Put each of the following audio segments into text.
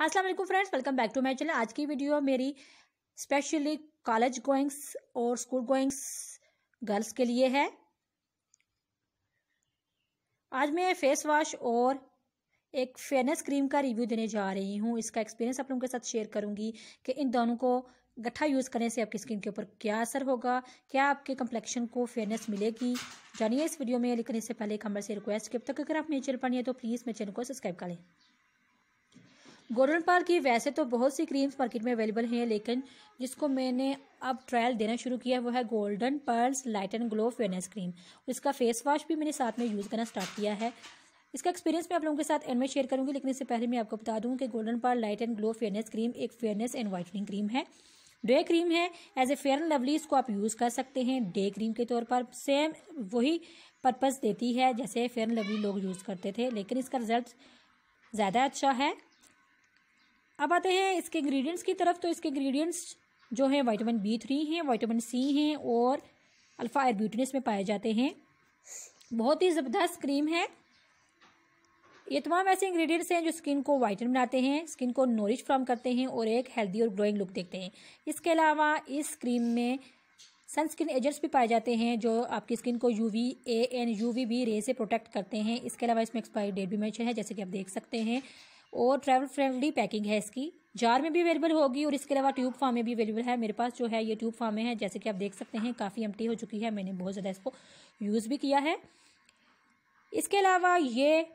अस्सलाम वालेकुम friends welcome back to my channel आज की वीडियो मेरी स्पेशली कॉलेज गोइंग्स और स्कूल गोइंग्स गर्ल्स के लिए है आज मैं फेस वॉश और एक फेयरनेस क्रीम का रिव्यू देने जा रही हूँ इसका एक्सपीरियंस आप लोगों के साथ शेयर करूंगी कि इन दोनों को गट्ठा यूज़ करने से आपकी स्किन के ऊपर क्या असर होगा क्या आपके कम्प्लेक्शन को फेयरनेस मिलेगी जानिए इस वीडियो में लिखने से पहले एक हमारे से रिक्वेस्ट कि अब तक अगर आप मेरे चैनल पर नहीं है तो प्लीज़ मेरे चैनल को सब्सक्राइब करें गोल्डन पार्क की वैसे तो बहुत सी क्रीम्स मार्केट में अवेलेबल हैं लेकिन जिसको मैंने अब ट्रायल देना शुरू किया है वो है Golden Pearls light and glow fairness cream इसका फेस वॉश भी मैंने साथ में यूज़ करना स्टार्ट किया है इसका एक्सपीरियंस मैं आप लोगों के साथ एंड में शेयर करूंगी लेकिन इससे पहले मैं आपको बता दूँ कि Golden Pearl light and glow fairness cream एक फेयरनेस एंड वाइटनिंग क्रीम है डे क्रीम है as a Fair and Lovely इसको आप यूज़ कर सकते हैं डे क्रीम के तौर पर सेम वही पर्पज़ देती है जैसे फेयर एंड लवली लोग यूज़ करते थे लेकिन इसका रिजल्ट ज़्यादा अच्छा है अब आते हैं इसके इंग्रेडिएंट्स की तरफ तो इसके इंग्रेडिएंट्स जो हैं वाइटामिन बी थ्री हैं वाइटामिन सी हैं और अल्फ़ा एरब्यूटिन में पाए जाते हैं बहुत ही ज़बरदस्त क्रीम है ये तमाम ऐसे इंग्रेडिएंट्स हैं जो स्किन को वाइटन बनाते हैं स्किन को नॉरिश फ्राम करते हैं और एक हेल्दी और ग्लोइंग लुक देखते हैं इसके अलावा इस क्रीम में सनस्क्रीन एजेंट्स भी पाए जाते हैं जो आपकी स्किन को U V A and U V B ray से प्रोटेक्ट करते हैं इसके अलावा इसमें एक्सपायरी डेट भी मैंशन है जैसे कि आप देख सकते हैं और ट्रैवल फ्रेंडली पैकिंग है इसकी जार में भी अवेलेबल होगी और इसके अलावा ट्यूब फार्म में भी अवेलेबल है मेरे पास जो है ये ट्यूब फार्म है जैसे कि आप देख सकते हैं काफ़ी एम्प्टी हो चुकी है मैंने बहुत ज़्यादा इसको यूज़ भी किया है इसके अलावा ये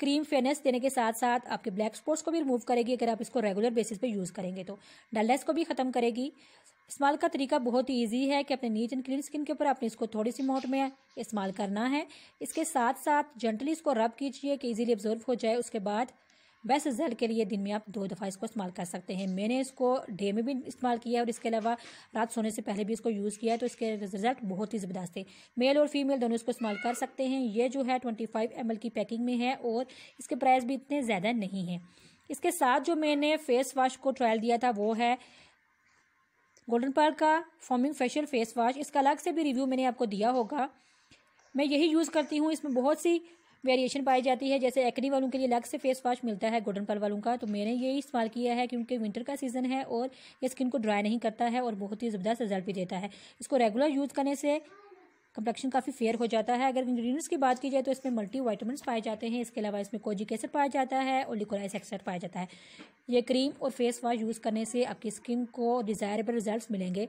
क्रीम फेनेस देने के साथ साथ आपके ब्लैक स्पॉट्स को भी रिमूव करेगी अगर आप इसको रेगुलर बेसिस पे यूज़ करेंगे तो डलनेस को भी ख़त्म करेगी इस्तेमाल का तरीका बहुत ही ईजी है कि अपने नीट एंड क्लीन स्किन के ऊपर आपने इसको थोड़ी सी मोट में इस्तेमाल करना है इसके साथ साथ जेंटली इसको रब कीजिए कि ईजिली ऑब्जर्व हो जाए उसके बाद बेस्ट रिजल्ट के लिए दिन में आप दो दफ़ा इसको इस्तेमाल कर सकते हैं मैंने इसको डे में भी इस्तेमाल किया और इसके अलावा रात सोने से पहले भी इसको यूज़ किया है तो इसके रिजल्ट बहुत ही ज़बरदस्त है मेल और फीमेल दोनों इसको इस्तेमाल कर सकते हैं ये जो है ट्वेंटी फाइव की पैकिंग में है और इसके प्राइस भी इतने ज़्यादा नहीं हैं इसके साथ जो मैंने फेस वाश को ट्रायल दिया था वो है गोल्डन पार्क का फॉर्मिंग फेशियल फेस वाश इसका अलग से भी रिव्यू मैंने आपको दिया होगा मैं यही यूज़ करती हूँ इसमें बहुत सी वेरिएशन पाई जाती है जैसे एक्नी वालों के लिए अलग से फेस वॉश मिलता है गोल्डन पल वालों का तो मैंने ये इस्तेमाल किया है क्योंकि विंटर का सीज़न है और ये स्किन को ड्राई नहीं करता है और बहुत ही ज़बरदस्त रिजल्ट भी देता है इसको रेगुलर यूज़ करने से कंप्लेक्शन काफ़ी फेयर हो जाता है अगर इंग्रीडियंट्स की बात की जाए तो इसमें मल्टी वाइटमिनस पाए जाते हैं इसके अलावा इसमें कोजिक एसड पाया जाता है और लिकोलाइस एक्सट्रैक्ट पाया जाता है ये क्रीम और फेस वॉश यूज़ करने से आपकी स्किन को डिज़ायरेबल रिजल्ट मिलेंगे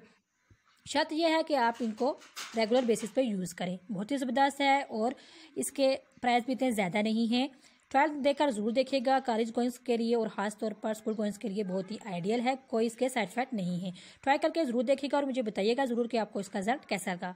शर्त यह है कि आप इनको रेगुलर बेसिस पर यूज़ करें बहुत ही ज़बरदस्त है और इसके प्राइस भी इतने ज़्यादा नहीं हैं ट्वेल्थ देखकर जरूर देखिएगा कॉलेज गोइंस के लिए और खास तौर पर स्कूल गोइंस के लिए बहुत ही आइडियल है कोई इसके साइड इफेक्ट नहीं है ट्राई करके जरूर देखिएगा और मुझे बताइएगा जरूर कि आपको इसका रिजल्ट कैसा लगा